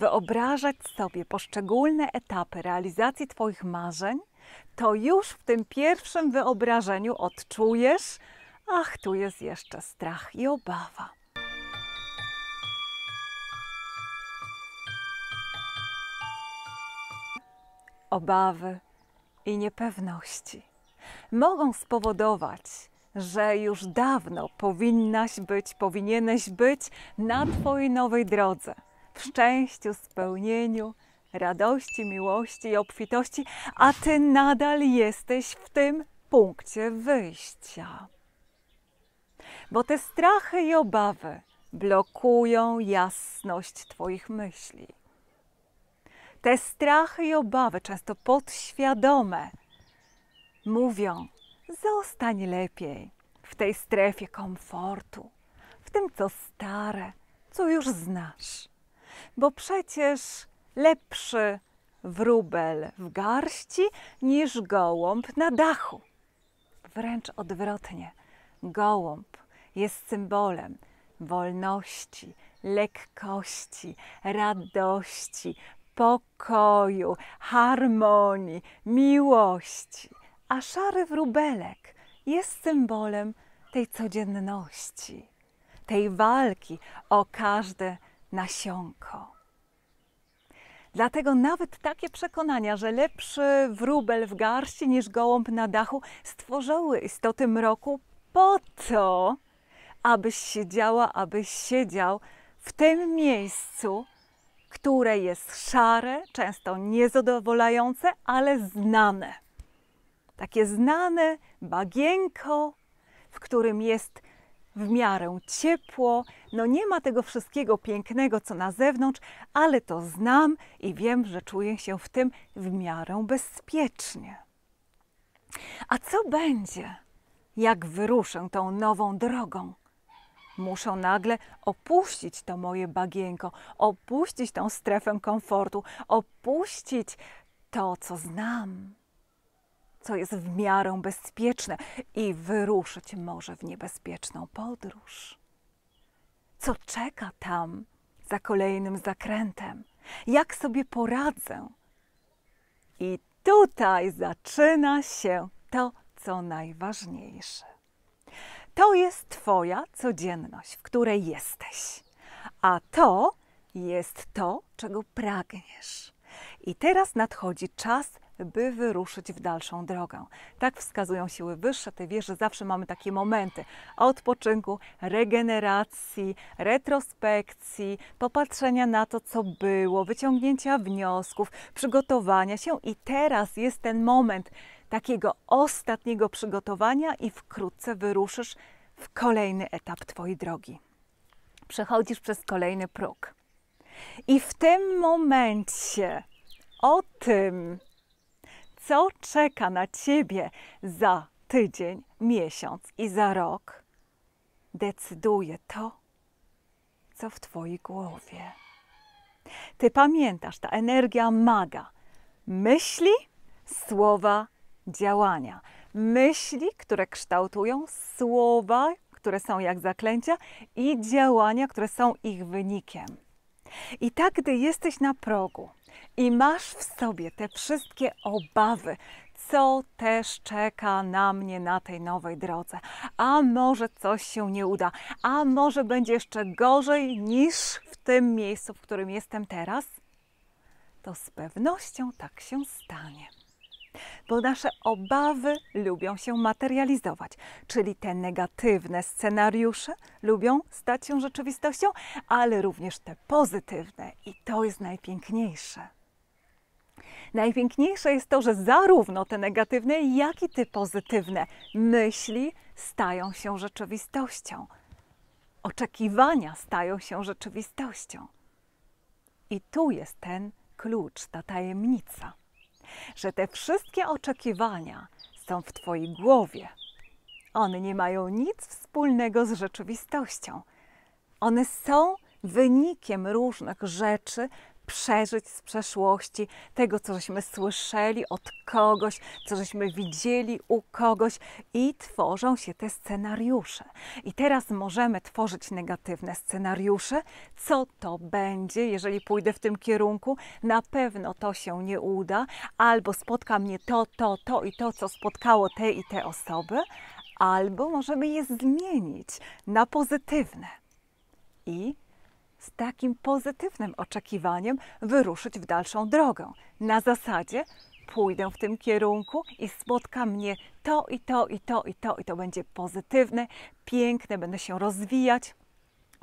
wyobrażać sobie poszczególne etapy realizacji Twoich marzeń, to już w tym pierwszym wyobrażeniu odczujesz, ach, tu jest jeszcze strach i obawa. Obawy i niepewności mogą spowodować, że już dawno powinnaś być, powinieneś być na Twojej nowej drodze szczęściu, spełnieniu, radości, miłości i obfitości, a Ty nadal jesteś w tym punkcie wyjścia. Bo te strachy i obawy blokują jasność Twoich myśli. Te strachy i obawy, często podświadome, mówią: zostań lepiej w tej strefie komfortu, w tym, co stare, co już znasz bo przecież lepszy wróbel w garści niż gołąb na dachu. Wręcz odwrotnie, gołąb jest symbolem wolności, lekkości, radości, pokoju, harmonii, miłości. A szary wróbelek jest symbolem tej codzienności, tej walki o każde nasionko. Dlatego nawet takie przekonania, że lepszy wróbel w garści niż gołąb na dachu, stworzyły istoty mroku po to, abyś siedziała, abyś siedział w tym miejscu, które jest szare, często niezadowalające, ale znane. Takie znane bagienko, w którym jest w miarę ciepło. No nie ma tego wszystkiego pięknego, co na zewnątrz, ale to znam i wiem, że czuję się w tym w miarę bezpiecznie. A co będzie, jak wyruszę tą nową drogą? Muszę nagle opuścić to moje bagienko, opuścić tą strefę komfortu, opuścić to, co znam co jest w miarę bezpieczne i wyruszyć może w niebezpieczną podróż. Co czeka tam za kolejnym zakrętem? Jak sobie poradzę? I tutaj zaczyna się to, co najważniejsze. To jest Twoja codzienność, w której jesteś, a to jest to, czego pragniesz. I teraz nadchodzi czas by wyruszyć w dalszą drogę. Tak wskazują siły wyższe wiesz, że Zawsze mamy takie momenty odpoczynku, regeneracji, retrospekcji, popatrzenia na to, co było, wyciągnięcia wniosków, przygotowania się i teraz jest ten moment takiego ostatniego przygotowania i wkrótce wyruszysz w kolejny etap Twojej drogi. Przechodzisz przez kolejny próg. I w tym momencie o tym, co czeka na ciebie za tydzień, miesiąc i za rok, decyduje to, co w twojej głowie. Ty pamiętasz, ta energia maga myśli, słowa, działania. Myśli, które kształtują słowa, które są jak zaklęcia, i działania, które są ich wynikiem. I tak, gdy jesteś na progu i masz w sobie te wszystkie obawy, co też czeka na mnie na tej nowej drodze. A może coś się nie uda, a może będzie jeszcze gorzej niż w tym miejscu, w którym jestem teraz, to z pewnością tak się stanie bo nasze obawy lubią się materializować, czyli te negatywne scenariusze lubią stać się rzeczywistością, ale również te pozytywne i to jest najpiękniejsze. Najpiękniejsze jest to, że zarówno te negatywne, jak i te pozytywne myśli stają się rzeczywistością. Oczekiwania stają się rzeczywistością. I tu jest ten klucz, ta tajemnica że te wszystkie oczekiwania są w Twojej głowie. One nie mają nic wspólnego z rzeczywistością. One są wynikiem różnych rzeczy, przeżyć z przeszłości, tego, co żeśmy słyszeli od kogoś, co żeśmy widzieli u kogoś i tworzą się te scenariusze. I teraz możemy tworzyć negatywne scenariusze. Co to będzie, jeżeli pójdę w tym kierunku? Na pewno to się nie uda, albo spotka mnie to, to, to i to, co spotkało te i te osoby, albo możemy je zmienić na pozytywne. I z takim pozytywnym oczekiwaniem wyruszyć w dalszą drogę. Na zasadzie pójdę w tym kierunku i spotka mnie to i to i to i to i to będzie pozytywne, piękne, będę się rozwijać.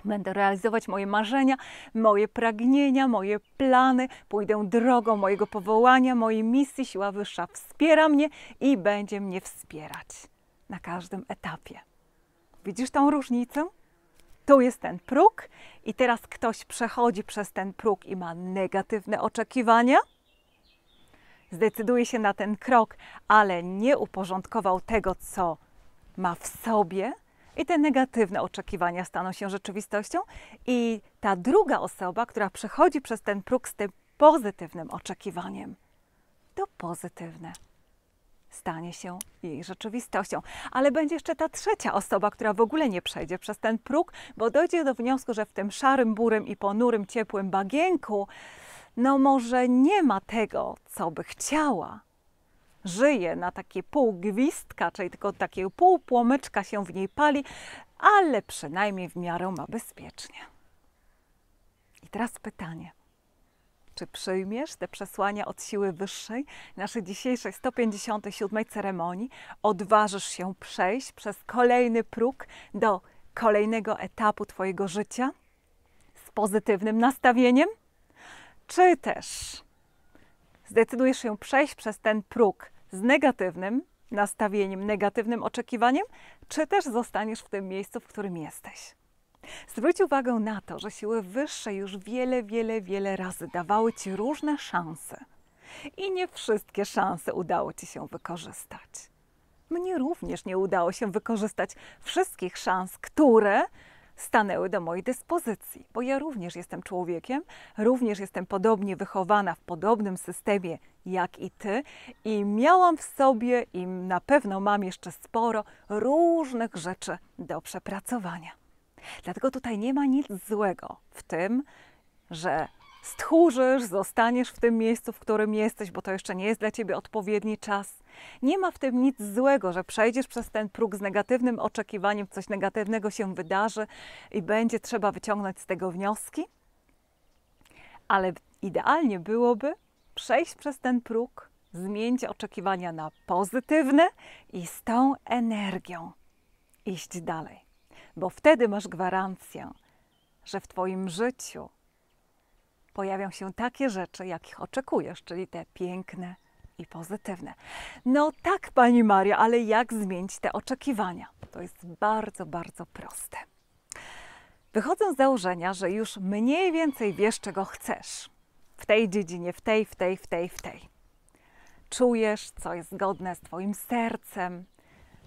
Będę realizować moje marzenia, moje pragnienia, moje plany, pójdę drogą mojego powołania, mojej misji. Siła wyższa wspiera mnie i będzie mnie wspierać na każdym etapie. Widzisz tą różnicę? tu jest ten próg i teraz ktoś przechodzi przez ten próg i ma negatywne oczekiwania, zdecyduje się na ten krok, ale nie uporządkował tego, co ma w sobie, i te negatywne oczekiwania staną się rzeczywistością, i ta druga osoba, która przechodzi przez ten próg z tym pozytywnym oczekiwaniem, to pozytywne stanie się jej rzeczywistością. Ale będzie jeszcze ta trzecia osoba, która w ogóle nie przejdzie przez ten próg, bo dojdzie do wniosku, że w tym szarym, burym i ponurym, ciepłym bagienku, no może nie ma tego, co by chciała. Żyje na takie pół gwizdka, czyli tylko takie pół płomyczka się w niej pali, ale przynajmniej w miarę ma bezpiecznie. I teraz pytanie czy przyjmiesz te przesłania od siły wyższej naszej dzisiejszej 157 ceremonii? Odważysz się przejść przez kolejny próg do kolejnego etapu Twojego życia z pozytywnym nastawieniem? Czy też zdecydujesz się przejść przez ten próg z negatywnym nastawieniem, negatywnym oczekiwaniem, czy też zostaniesz w tym miejscu, w którym jesteś? Zwróć uwagę na to, że siły wyższe już wiele, wiele, wiele razy dawały Ci różne szanse. I nie wszystkie szanse udało Ci się wykorzystać. Mnie również nie udało się wykorzystać wszystkich szans, które stanęły do mojej dyspozycji, bo ja również jestem człowiekiem, również jestem podobnie wychowana w podobnym systemie jak i ty i miałam w sobie i na pewno mam jeszcze sporo różnych rzeczy do przepracowania. Dlatego tutaj nie ma nic złego w tym, że stchórzysz, zostaniesz w tym miejscu, w którym jesteś, bo to jeszcze nie jest dla ciebie odpowiedni czas. Nie ma w tym nic złego, że przejdziesz przez ten próg z negatywnym oczekiwaniem, coś negatywnego się wydarzy i będzie trzeba wyciągnąć z tego wnioski. Ale idealnie byłoby przejść przez ten próg, zmienić oczekiwania na pozytywne i z tą energią iść dalej bo wtedy masz gwarancję, że w Twoim życiu pojawią się takie rzeczy, jakich oczekujesz, czyli te piękne i pozytywne. No tak, Pani Maria, ale jak zmienić te oczekiwania? To jest bardzo, bardzo proste. Wychodzę z założenia, że już mniej więcej wiesz, czego chcesz. W tej dziedzinie, w tej, w tej, w tej, w tej. Czujesz, co jest zgodne z Twoim sercem,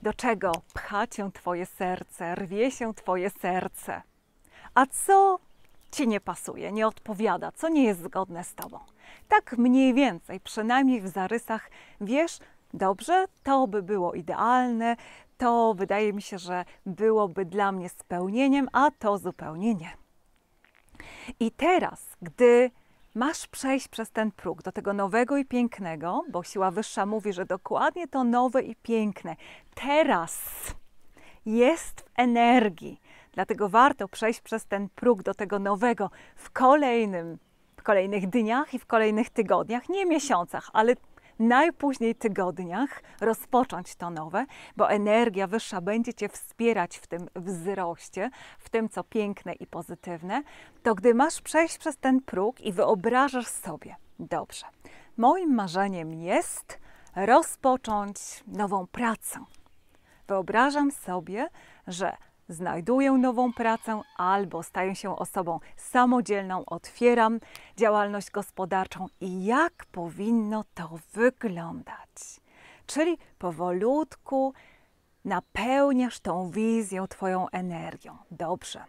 do czego pcha cię twoje serce, rwie się twoje serce? A co ci nie pasuje, nie odpowiada, co nie jest zgodne z tobą? Tak mniej więcej, przynajmniej w zarysach, wiesz, dobrze, to by było idealne, to wydaje mi się, że byłoby dla mnie spełnieniem, a to zupełnie nie. I teraz, gdy masz przejść przez ten próg do tego nowego i pięknego, bo siła wyższa mówi, że dokładnie to nowe i piękne teraz jest w energii. Dlatego warto przejść przez ten próg do tego nowego w kolejnym, w kolejnych dniach i w kolejnych tygodniach, nie miesiącach, ale najpóźniej tygodniach rozpocząć to nowe, bo energia wyższa będzie Cię wspierać w tym wzroście, w tym, co piękne i pozytywne, to gdy masz przejść przez ten próg i wyobrażasz sobie, dobrze, moim marzeniem jest rozpocząć nową pracę. Wyobrażam sobie, że znajduję nową pracę albo staję się osobą samodzielną, otwieram działalność gospodarczą i jak powinno to wyglądać. Czyli powolutku napełniasz tą wizję Twoją energią. Dobrze.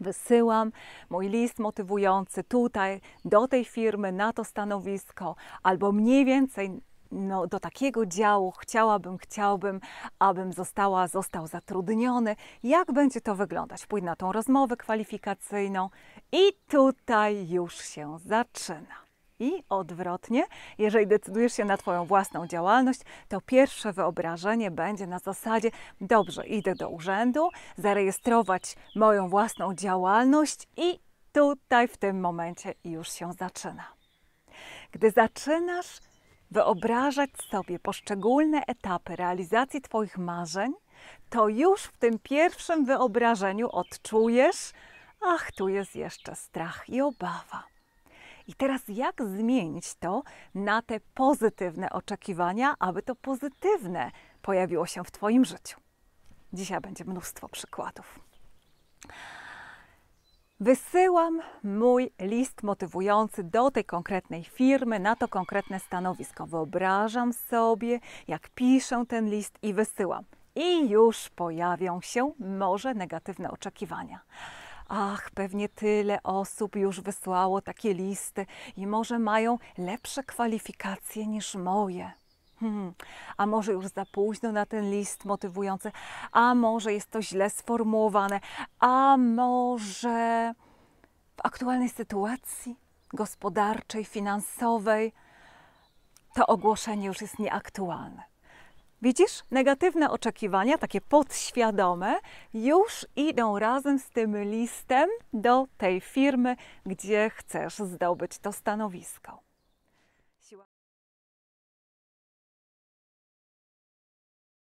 Wysyłam mój list motywujący tutaj, do tej firmy, na to stanowisko, albo mniej więcej no, do takiego działu chciałabym, chciałbym, abym została, został zatrudniony. Jak będzie to wyglądać? Pójdę na tą rozmowę kwalifikacyjną i tutaj już się zaczyna. I odwrotnie, jeżeli decydujesz się na Twoją własną działalność, to pierwsze wyobrażenie będzie na zasadzie: dobrze, idę do urzędu, zarejestrować moją własną działalność, i tutaj w tym momencie już się zaczyna. Gdy zaczynasz wyobrażać sobie poszczególne etapy realizacji Twoich marzeń, to już w tym pierwszym wyobrażeniu odczujesz, ach, tu jest jeszcze strach i obawa. I teraz jak zmienić to na te pozytywne oczekiwania, aby to pozytywne pojawiło się w Twoim życiu? Dzisiaj będzie mnóstwo przykładów. Wysyłam mój list motywujący do tej konkretnej firmy, na to konkretne stanowisko. Wyobrażam sobie, jak piszę ten list i wysyłam. I już pojawią się może negatywne oczekiwania. Ach, pewnie tyle osób już wysłało takie listy i może mają lepsze kwalifikacje niż moje. Hmm, a może już za późno na ten list motywujący, a może jest to źle sformułowane, a może w aktualnej sytuacji gospodarczej, finansowej to ogłoszenie już jest nieaktualne. Widzisz, negatywne oczekiwania, takie podświadome, już idą razem z tym listem do tej firmy, gdzie chcesz zdobyć to stanowisko.